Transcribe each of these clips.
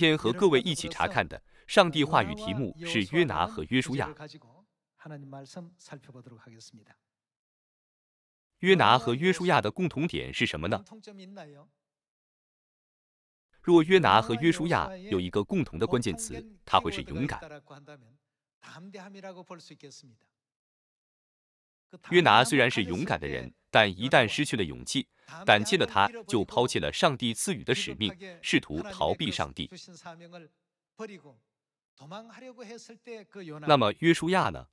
今天和各位一起查看的上帝话语题目是《约拿和约书亚》。约拿和约书亚的共同点是什么呢？若约拿和约书亚有一个共同的关键词，他会是勇敢。约拿虽然是勇敢的人，但一旦失去了勇气。胆怯的他，就抛弃了上帝赐予的使命，试图逃避上帝。那么约书亚呢？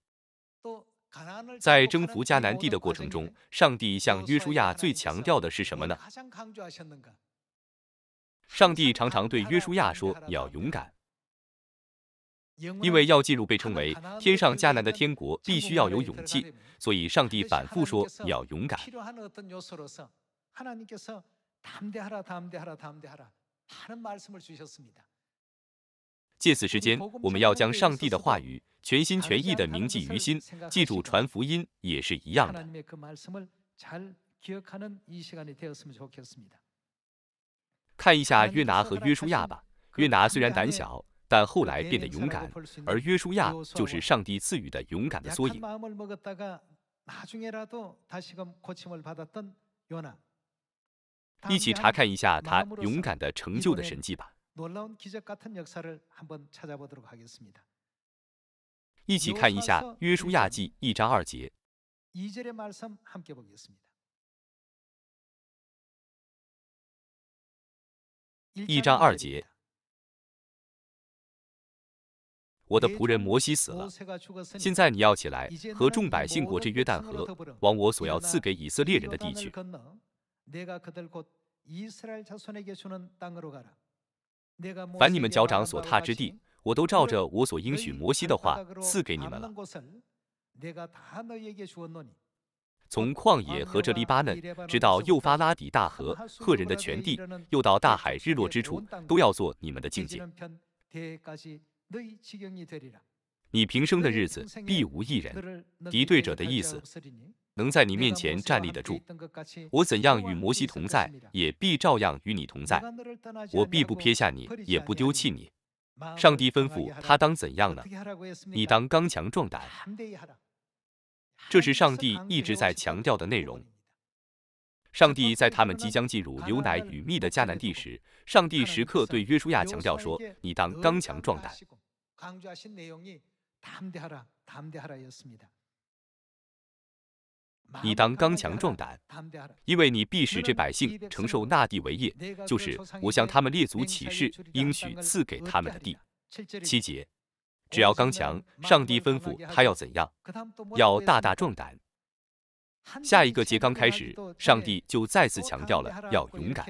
在征服迦南地的过程中，上帝向约书亚最强调的是什么呢？上帝常常对约书亚说：“你要勇敢，因为要进入被称为天上迦南的天国，必须要有勇气。”所以，上帝反复说：“你要勇敢。”借此时间，我们要将上帝的话语全心全意的铭记于心，记住传福音也是一样的。看一下约拿和约书亚吧。约拿虽然胆小，但后来变得勇敢；而约书亚就是上帝赐予的勇敢的缩影。一起查看一下他勇敢的成就的神迹吧。一起看一下《约书亚记》一章二节。一章二节。我的仆人摩西死了。现在你要起来，和众百姓过这约旦河，往我所要赐给以色列人的地区。凡你们脚掌所踏之地，我都照着我所应许摩西的话赐给你们了。从旷野和这黎巴嫩，直到幼发拉底大河赫人的全地，又到大海日落之处，都要做你们的境界。你平生的日子必无一人敌对者的意思，能在你面前站立得住。我怎样与摩西同在，也必照样与你同在。我必不撇下你，也不丢弃你。上帝吩咐他当怎样呢？你当刚强壮胆。这是上帝一直在强调的内容。上帝在他们即将进入牛奶与蜜的迦南地时，上帝时刻对约书亚强调说：“你当刚强壮胆。”你当刚强壮胆，因为你必使这百姓承受那地为业，就是我向他们列祖起誓应许赐给他们的地。七节，只要刚强，上帝吩咐他要怎样，要大大壮胆。下一个节刚开始，上帝就再次强调了要勇敢。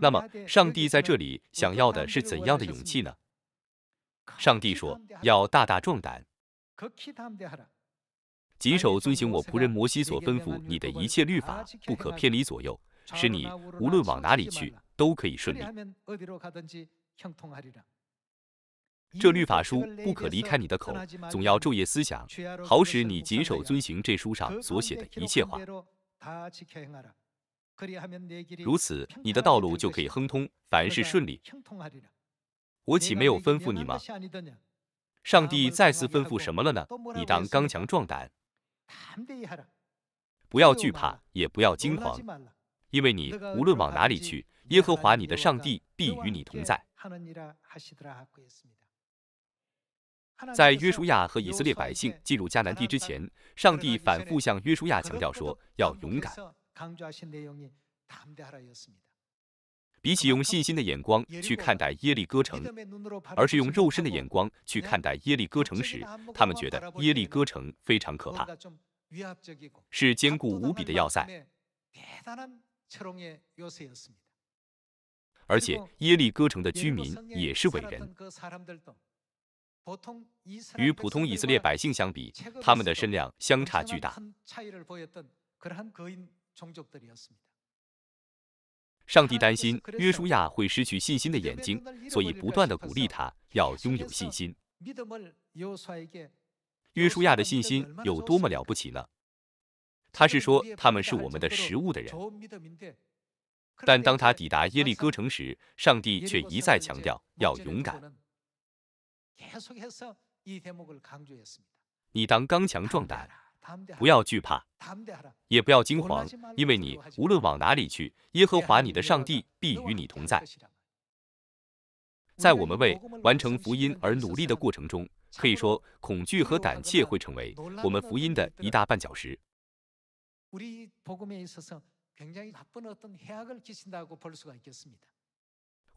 那么，上帝在这里想要的是怎样的勇气呢？上帝说：“要大大壮胆，谨守遵行我仆人摩西所吩咐你的一切律法，不可偏离左右，使你无论往哪里去都可以顺利。这律法书不可离开你的口，总要昼夜思想，好使你谨守遵行这书上所写的一切话。”如此，你的道路就可以亨通，凡事顺利。我岂没有吩咐你吗？上帝再次吩咐什么了呢？你当刚强壮胆，不要惧怕，也不要惊慌，因为你无论往哪里去，耶和华你的上帝必与你同在。在约书亚和以色列百姓进入迦南地之前，上帝反复向约书亚强调说要勇敢。比起用信心的眼光去看待耶利哥城，而是用肉身的眼光去看待耶利哥城时，他们觉得耶利哥城非常可怕，是坚固无比的要塞。而且耶利哥城的居民也是伟人，与普通以色列百姓相比，他们的身量相差巨大。上帝担心约书亚会失去信心的眼睛，所以不断地鼓励他要拥有信心。约书亚的信心有多么了不起呢？他是说他们是我们的食物的人，但当他抵达耶利哥城时，上帝却一再强调要勇敢。你当刚强壮胆。不要惧怕，也不要惊慌，因为你无论往哪里去，耶和华你的上帝必与你同在。在我们为完成福音而努力的过程中，可以说恐惧和胆怯会成为我们福音的一大绊脚石。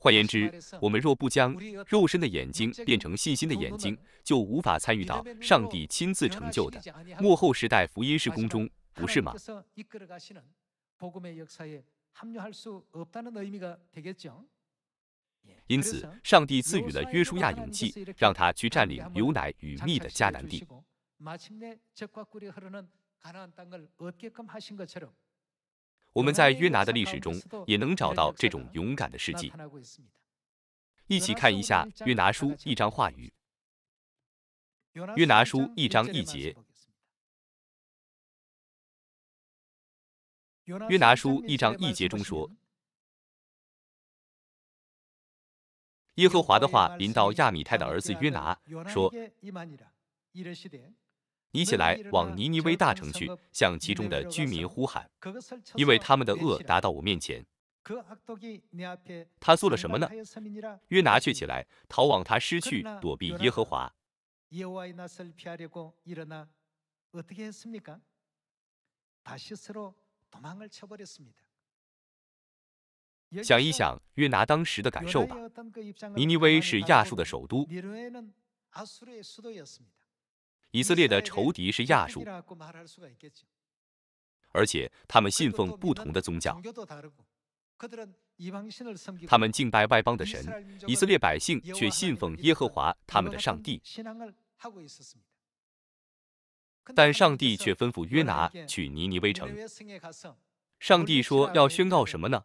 换言之，我们若不将肉身的眼睛变成信心的眼睛，就无法参与到上帝亲自成就的幕后时代福音事工中，不是吗？因此，上帝赐予了约书亚勇气，让他去占领牛奶与蜜的迦南地。我们在约拿的历史中也能找到这种勇敢的事迹，一起看一下约拿书一章话语。约拿书一章一节，约拿书一章一节中说：“耶和华的话临到亚米太的儿子约拿，说。”你起来，往尼尼微大城去，向其中的居民呼喊，因为他们的恶达到我面前。他做了什么呢？约拿却起来，逃往他失去、躲避耶和华。想一想约拿当时的感受吧。尼尼微是亚述的首都。以色列的仇敌是亚述，而且他们信奉不同的宗教，他们敬拜外邦的神，以色列百姓却信奉耶和华他们的上帝。但上帝却吩咐约拿去尼尼微城，上帝说要宣告什么呢？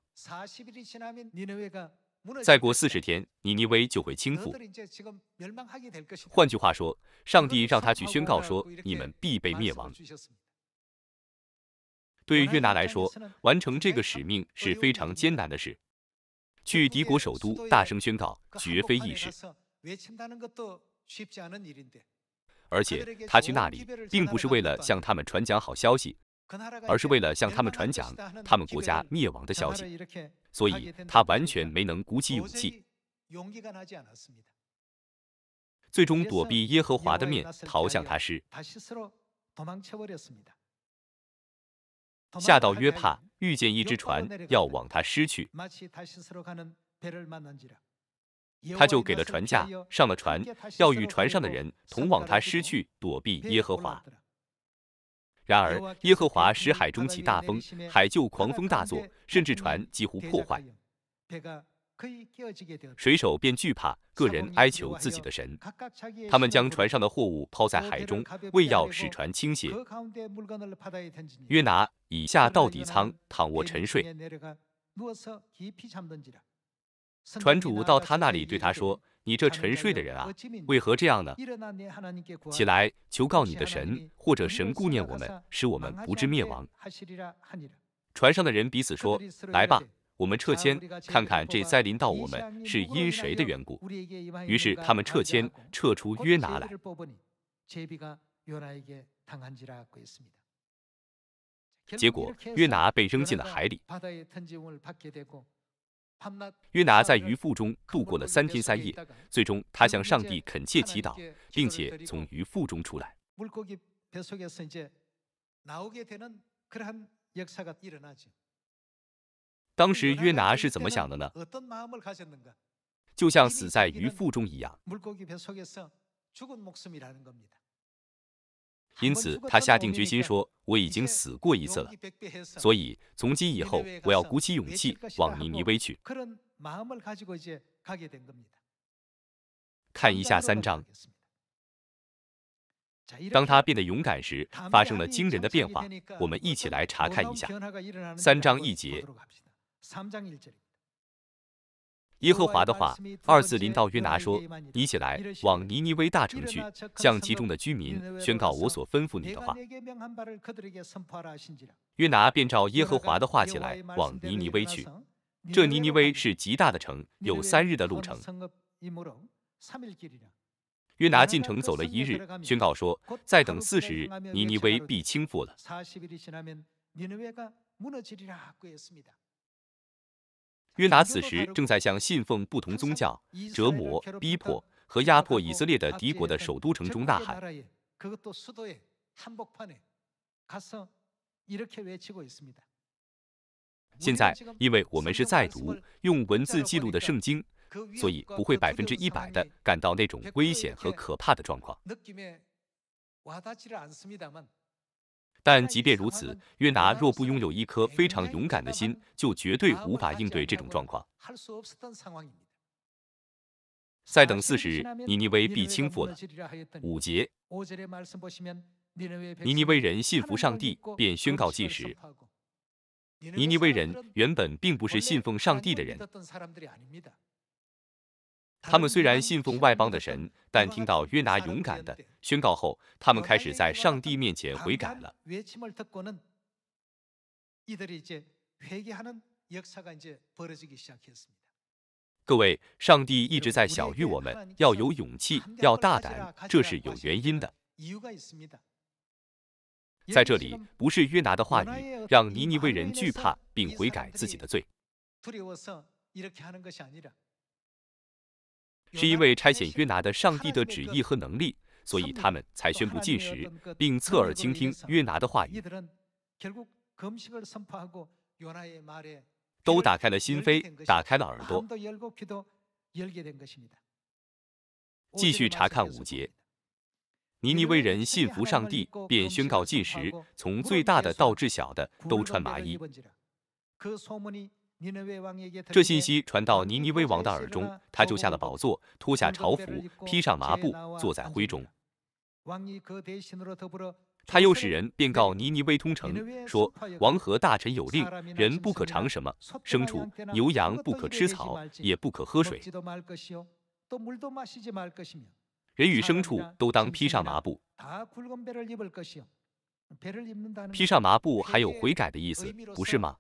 再过四十天，尼尼微就会倾覆。换句话说，上帝让他去宣告说：“你们必被灭亡。”对约拿来说，完成这个使命是非常艰难的事。去敌国首都大声宣告，绝非易事。而且，他去那里并不是为了向他们传讲好消息。而是为了向他们传讲他们国家灭亡的消息，所以他完全没能鼓起勇气，最终躲避耶和华的面，逃向他时，下到约帕，遇见一只船要往他失去，他就给了船价，上了船，要与船上的人同往他失去躲避耶和华。然而，耶和华使海中起大风，海就狂风大作，甚至船几乎破坏。水手便惧怕，个人哀求自己的神。他们将船上的货物抛在海中，为要使船倾斜。约拿以下到底舱，躺卧沉睡。船主到他那里，对他说。你这沉睡的人啊，为何这样呢？起来，求告你的神，或者神顾念我们，使我们不至灭亡。船上的人彼此说：“来吧，我们撤迁，看看这灾临到我们是因谁的缘故。”于是他们撤迁，撤出约拿来。结果约拿被扔进了海里。约拿在鱼腹中度过了三天三夜，最终他向上帝恳切祈祷，并且从鱼腹中出来。当时约拿是怎么想的呢？就像死在鱼腹中一样。因此，他下定决心说：“我已经死过一次了，所以从今以后，我要鼓起勇气往尼尼微去。”看一下三章。当他变得勇敢时，发生了惊人的变化。我们一起来查看一下三章一节。耶和华的话，二次临到约拿说：“你起来，往尼尼微大城去，向其中的居民宣告我所吩咐你的话。”约拿便照耶和华的话起来，往尼尼微去。这尼尼微是极大的城，有三日的路程。约拿进城走了一日，宣告说：“再等四十日，尼尼微必倾覆了。”约拿此时正在向信奉不同宗教、折磨、逼迫和压迫以色列的敌国的首都城中呐喊。现在，因为我们是在读用文字记录的圣经，所以不会百分之一百的感到那种危险和可怕的状况。但即便如此，约拿若不拥有一颗非常勇敢的心，就绝对无法应对这种状况。再等四十日，尼尼微必倾覆了。五节，尼尼微人信服上帝，便宣告禁食。尼尼微人原本并不是信奉上帝的人。他们虽然信奉外邦的神，但听到约拿勇敢的宣告后，他们开始在上帝面前悔改了。各位，上帝一直在小喻我们要有勇气、要大胆，这是有原因的。在这里，不是约拿的话语让尼尼微人惧怕并悔改自己的罪。是因为差遣约拿的上帝的旨意和能力，所以他们才宣布禁食，并侧耳倾听约拿的话语，都打开了心扉，打开了耳朵。继续查看五节，尼尼微人信服上帝，便宣告禁食，从最大的到至小的都穿麻衣。这信息传到尼尼微王的耳中，他就下了宝座，脱下朝服，披上麻布，坐在灰中。他又使人便告尼尼微通城说：“王和大臣有令人不可尝什么，牲畜、牛羊不可吃草，也不可喝水。人与牲畜都当披上麻布。披上麻布还有悔改的意思，不是吗？”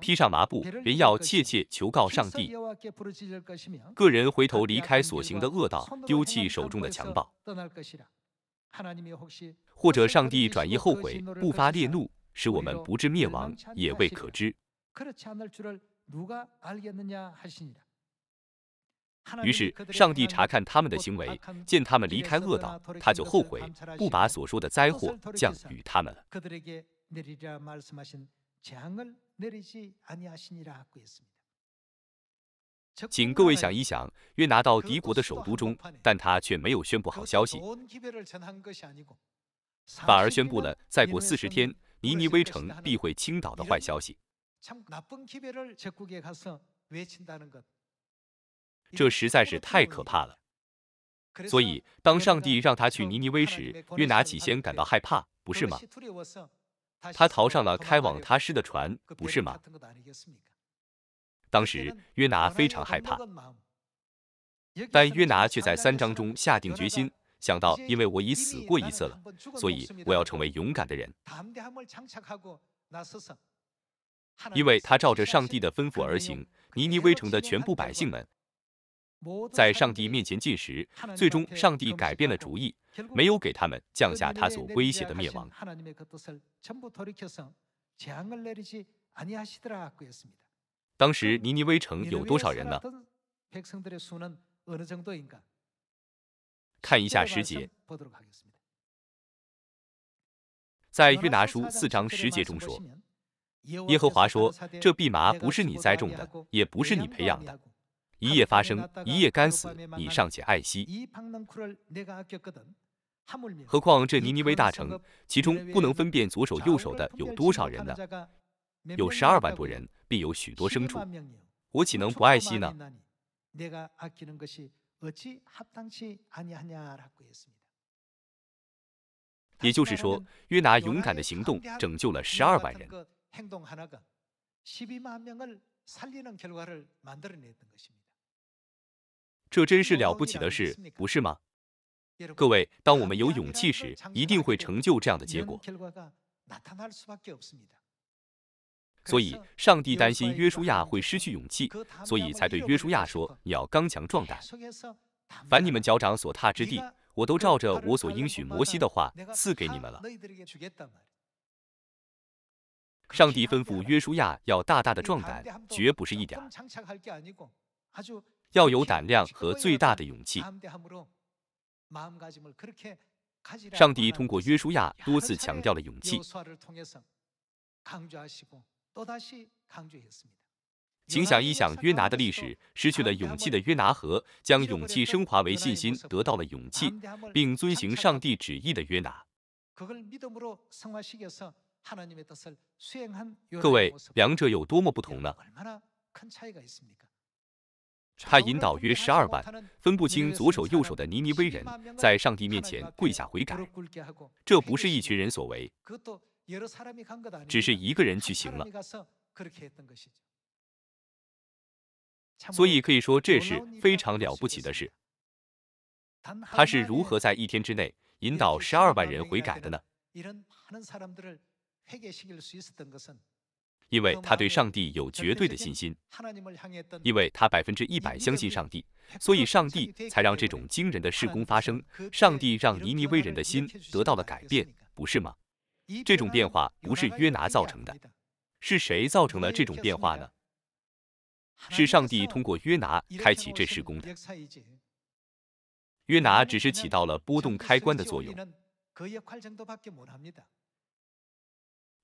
披上麻布，人要切切求告上帝。个人回头离开所行的恶道，丢弃手中的强暴，或者上帝转移后悔，不发烈怒，使我们不至灭亡，也未可知。于是上帝查看他们的行为，见他们离开恶道，他就后悔，不把所说的灾祸降与他们请各位想一想，约拿到敌国的首都中，但他却没有宣布好消息，反而宣布了再过四十天尼尼微城必会倾倒的坏消息。这实在是太可怕了。所以，当上帝让他去尼尼微时，约拿起先感到害怕，不是吗？他逃上了开往他师的船，不是吗？当时约拿非常害怕，但约拿却在三章中下定决心，想到因为我已死过一次了，所以我要成为勇敢的人。因为他照着上帝的吩咐而行，尼尼微城的全部百姓们。在上帝面前进食，最终上帝改变了主意，没有给他们降下他所威胁的灭亡。当时尼尼微城有多少人呢？看一下十节，在约拿书四章十节中说：“耶和华说，这蓖麻不是你栽种的，也不是你培养的。”一夜发生，一夜干死，你尚且爱惜。何况这尼尼微大城，其中不能分辨左手右手的有多少人呢？有十二万多人，并有许多牲畜，我岂能不爱惜呢？也就是说，约拿勇敢的行动拯救了十二万人。这真是了不起的事，不是吗？各位，当我们有勇气时，一定会成就这样的结果。所以，上帝担心约书亚会失去勇气，所以才对约书亚说：“你要刚强壮胆，凡你们脚掌所踏之地，我都照着我所应许摩西的话赐给你们了。”上帝吩咐约书亚要大大的壮胆，绝不是一点。要有胆量和最大的勇气。上帝通过约书亚多次强调了勇气。请想一想约拿的历史：失去了勇气的约拿和将勇气升华为信心、得到了勇气并遵行上帝旨意的约拿。各位，两者有多么不同呢？他引导约十二万分不清左手右手的尼尼威人，在上帝面前跪下悔改。这不是一群人所为，只是一个人去行了。所以可以说，这是非常了不起的事。他是如何在一天之内引导十二万人悔改的呢？因为他对上帝有绝对的信心，因为他百分之一百相信上帝，所以上帝才让这种惊人的事工发生。上帝让尼尼微人的心得到了改变，不是吗？这种变化不是约拿造成的，是谁造成了这种变化呢？是上帝通过约拿开启这事工的。约拿只是起到了拨动开关的作用。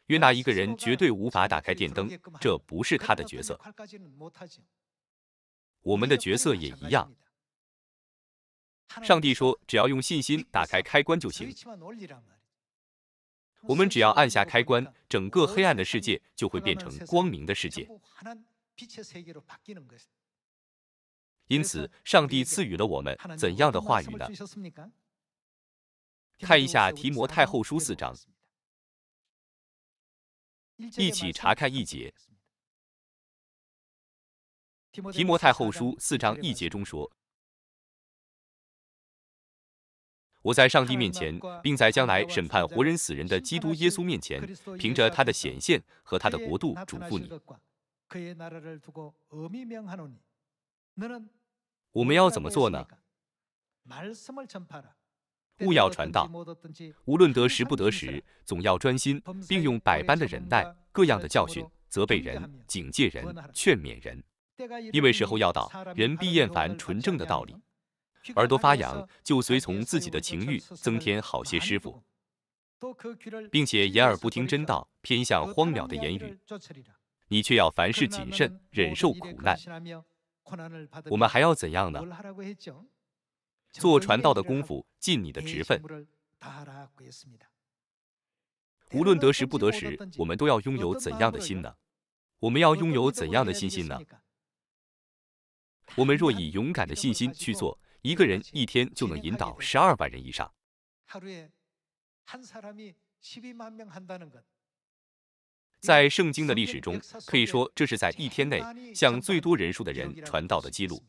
约拿一个人绝对无法打开电灯，这不是他的角色。我们的角色也一样。上帝说，只要用信心打开开关就行。我们只要按下开关，整个黑暗的世界就会变成光明的世界。因此，上帝赐予了我们怎样的话语呢？看一下《提摩太后书》四章。一起查看一节，《提摩太后书》四章一节中说：“我在上帝面前，并在将来审判活人死人的基督耶稣面前，凭着他的显现和他的国度嘱咐你。”我们要怎么做呢？勿要传道，无论得时不得时，总要专心，并用百般的忍耐、各样的教训、责备人、警戒人、劝勉人。因为时候要到，人必厌烦纯正的道理，耳朵发痒，就随从自己的情欲，增添好些师傅，并且掩耳不听真道，偏向荒谬的言语。你却要凡事谨慎，忍受苦难。我们还要怎样呢？做传道的功夫，尽你的职分。无论得时不得时，我们都要拥有怎样的心呢？我们要拥有怎样的信心呢？我们若以勇敢的信心去做，一个人一天就能引导十二万人以上。在圣经的历史中，可以说这是在一天内向最多人数的人传道的记录。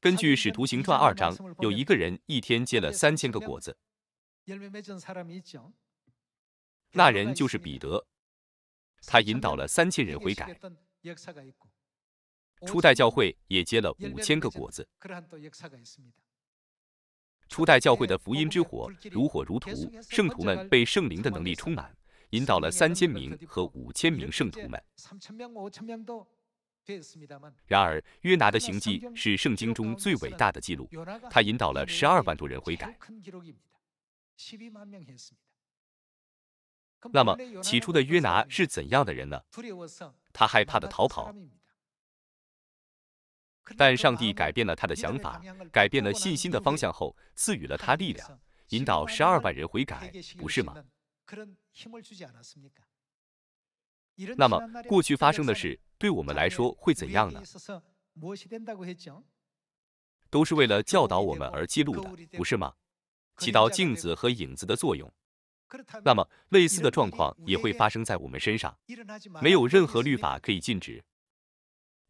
根据《使徒行传》二章，有一个人一天结了三千个果子，那人就是彼得，他引导了三千人悔改。初代教会也结了五千个果子。初代教会的福音之火如火如荼，圣徒们被圣灵的能力充满。引导了三千名和五千名圣徒们。然而，约拿的行迹是圣经中最伟大的记录。他引导了十二万多人悔改。那么，起初的约拿是怎样的人呢？他害怕的逃跑。但上帝改变了他的想法，改变了信心的方向后，赐予了他力量，引导十二万人悔改，不是吗？那么，过去发生的事对我们来说会怎样呢？都是为了教导我们而记录的，不是吗？起到镜子和影子的作用。那么，类似的状况也会发生在我们身上，没有任何律法可以禁止。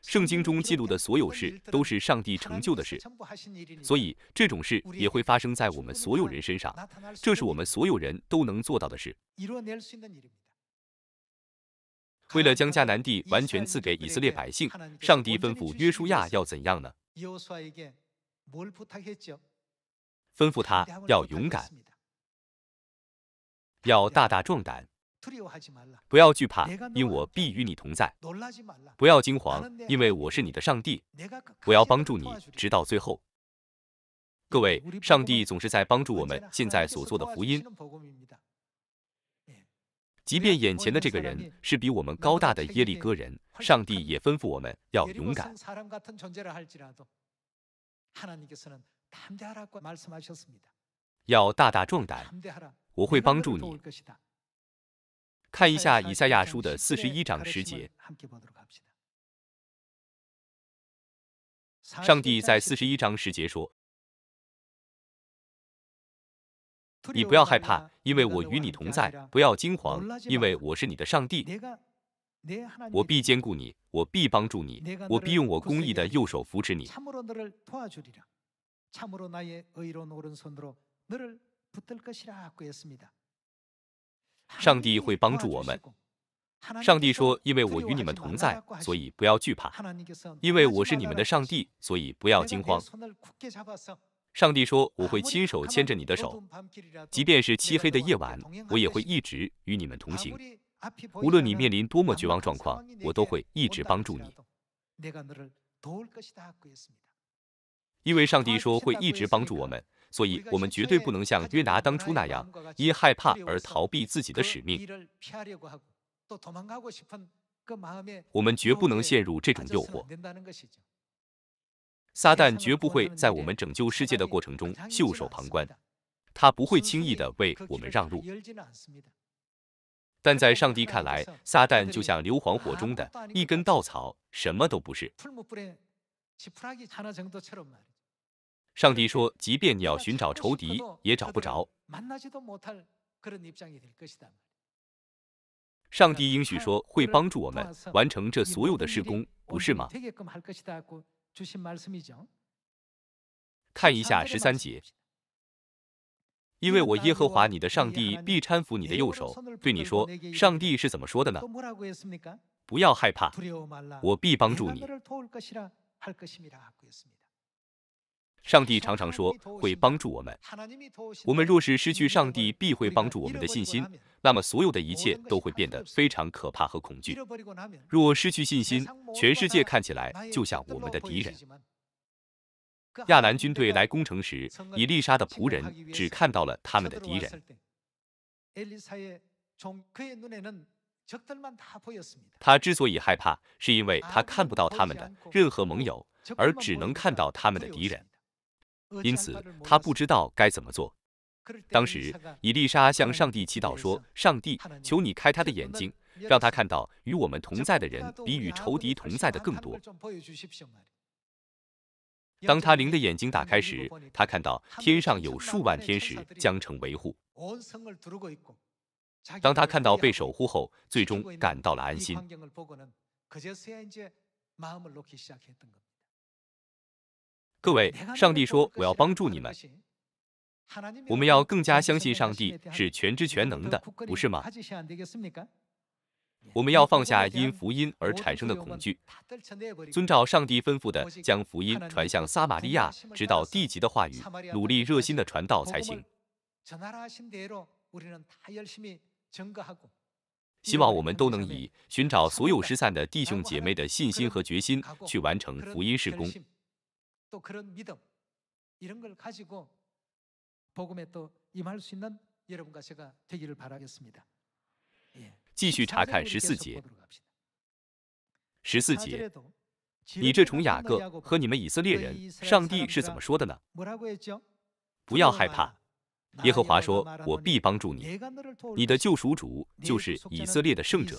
圣经中记录的所有事都是上帝成就的事，所以这种事也会发生在我们所有人身上。这是我们所有人都能做到的事。为了将迦南地完全赐给以色列百姓，上帝吩咐约书亚要怎样呢？吩咐他要勇敢，要大大壮胆。不要惧怕，因我必与你同在；不要惊慌，因为我是你的上帝，我要帮助你直到最后。各位，上帝总是在帮助我们。现在所做的福音，即便眼前的这个人是比我们高大的耶利哥人，上帝也吩咐我们要勇敢，要大大壮胆。我会帮助你。看一下以赛亚书的四十一章十节，上帝在四十一章十节说：“你不要害怕，因为我与你同在；不要惊慌，因为我是你的上帝。我必兼顾你，我必帮助你，我必用我公义的右手扶持你。”上帝会帮助我们。上帝说：“因为我与你们同在，所以不要惧怕；因为我是你们的上帝，所以不要惊慌。”上帝说：“我会亲手牵着你的手，即便是漆黑的夜晚，我也会一直与你们同行。无论你面临多么绝望状况，我都会一直帮助你。”因为上帝说会一直帮助我们。所以，我们绝对不能像约拿当初那样，因害怕而逃避自己的使命。我们绝不能陷入这种诱惑。撒旦绝不会在我们拯救世界的过程中袖手旁观，他不会轻易地为我们让路。但在上帝看来，撒旦就像硫磺火中的一根稻草，什么都不是。上帝说：“即便你要寻找仇敌，也找不着。”上帝应许说会帮助我们完成这所有的施工，不是吗？看一下十三节，因为我耶和华你的上帝必搀扶你的右手，对你说：“上帝是怎么说的呢？不要害怕，我必帮助你。”上帝常常说会帮助我们。我们若是失去上帝必会帮助我们的信心，那么所有的一切都会变得非常可怕和恐惧。若失去信心，全世界看起来就像我们的敌人。亚兰军队来攻城时，以丽莎的仆人只看到了他们的敌人。他之所以害怕，是因为他看不到他们的任何盟友，而只能看到他们的敌人。因此，他不知道该怎么做。当时，伊丽莎向上帝祈祷说：“上帝，求你开他的眼睛，让他看到与我们同在的人比与仇敌同在的更多。”当他灵的眼睛打开时，他看到天上有数万天使将城维护。当他看到被守护后，最终感到了安心。各位，上帝说我要帮助你们，我们要更加相信上帝是全知全能的，不是吗？我们要放下因福音而产生的恐惧，遵照上帝吩咐的，将福音传向撒玛利亚直到地极的话语，努力热心的传道才行。希望我们都能以寻找所有失散的弟兄姐妹的信心和决心，去完成福音事工。继续查看十四节。十四节，你这重雅各和你们以色列人，上帝是怎么说的呢？不要害怕，耶和华说：“我必帮助你，你的救赎主就是以色列的圣者。”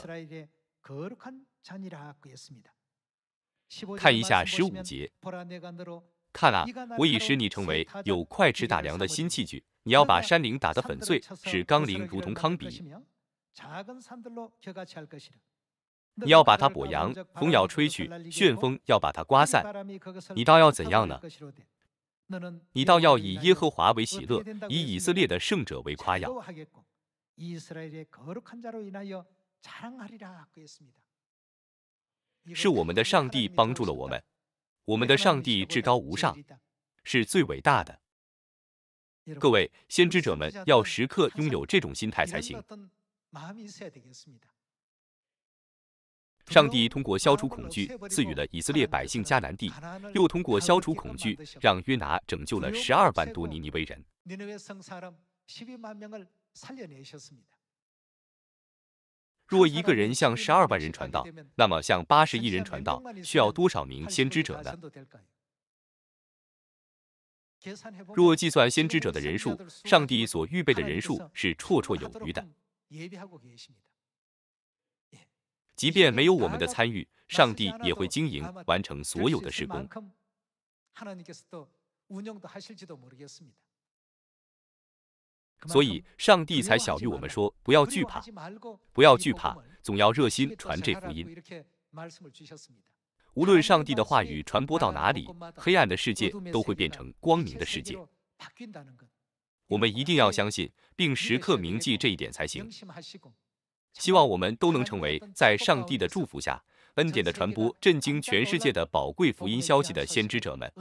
看一下十五节，看啊，我已使你成为有快尺打粮的新器具，你要把山岭打得粉碎，使钢铃如同康鼻。你要把它剥阳，风要吹去，旋风要把它刮散。你倒要怎样呢？你倒要以耶和华为喜乐，以以色列的圣者为夸耀。是我们的上帝帮助了我们，我们的上帝至高无上，是最伟大的。各位先知者们要时刻拥有这种心态才行。上帝通过消除恐惧赐予了以色列百姓迦南地，又通过消除恐惧让约拿拯救了十二万多尼尼微人。若一个人向十二万人传道，那么向八十亿人传道需要多少名先知者呢？若计算先知者的人数，上帝所预备的人数是绰绰有余的。即便没有我们的参与，上帝也会经营完成所有的施工。所以，上帝才小谕我们说：不要惧怕，不要惧怕，总要热心传这福音。无论上帝的话语传播到哪里，黑暗的世界都会变成光明的世界。我们一定要相信，并时刻铭记这一点才行。希望我们都能成为在上帝的祝福下，恩典的传播震惊全世界的宝贵福音消息的先知者们。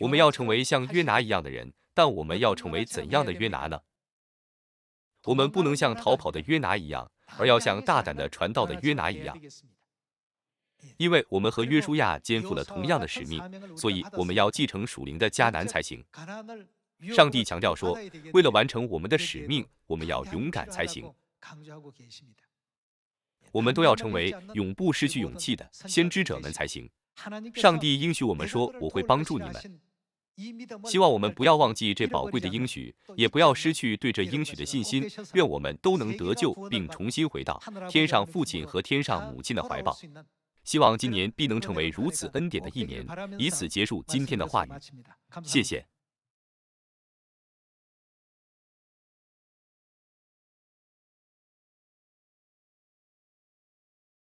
我们要成为像约拿一样的人，但我们要成为怎样的约拿呢？我们不能像逃跑的约拿一样，而要像大胆的传道的约拿一样。因为我们和约书亚肩负了同样的使命，所以我们要继承属灵的迦南才行。上帝强调说，为了完成我们的使命，我们要勇敢才行。我们都要成为永不失去勇气的先知者们才行。上帝应许我们说：“我会帮助你们。”希望我们不要忘记这宝贵的应许，也不要失去对这应许的信心。愿我们都能得救，并重新回到天上父亲和天上母亲的怀抱。希望今年必能成为如此恩典的一年，以此结束今天的话语。谢谢。